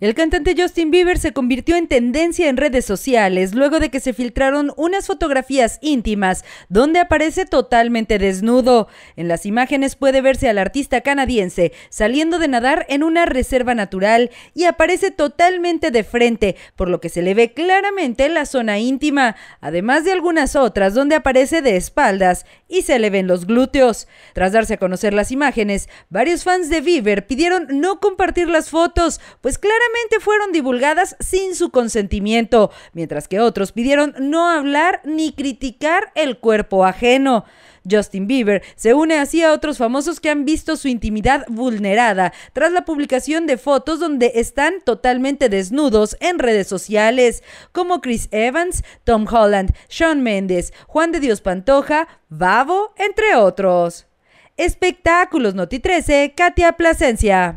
El cantante Justin Bieber se convirtió en tendencia en redes sociales luego de que se filtraron unas fotografías íntimas donde aparece totalmente desnudo. En las imágenes puede verse al artista canadiense saliendo de nadar en una reserva natural y aparece totalmente de frente, por lo que se le ve claramente la zona íntima, además de algunas otras donde aparece de espaldas y se le ven los glúteos. Tras darse a conocer las imágenes, varios fans de Bieber pidieron no compartir las fotos, pues claramente fueron divulgadas sin su consentimiento, mientras que otros pidieron no hablar ni criticar el cuerpo ajeno. Justin Bieber se une así a otros famosos que han visto su intimidad vulnerada tras la publicación de fotos donde están totalmente desnudos en redes sociales, como Chris Evans, Tom Holland, Sean Mendes, Juan de Dios Pantoja, Babo, entre otros. Espectáculos Noti 13, Katia Plasencia.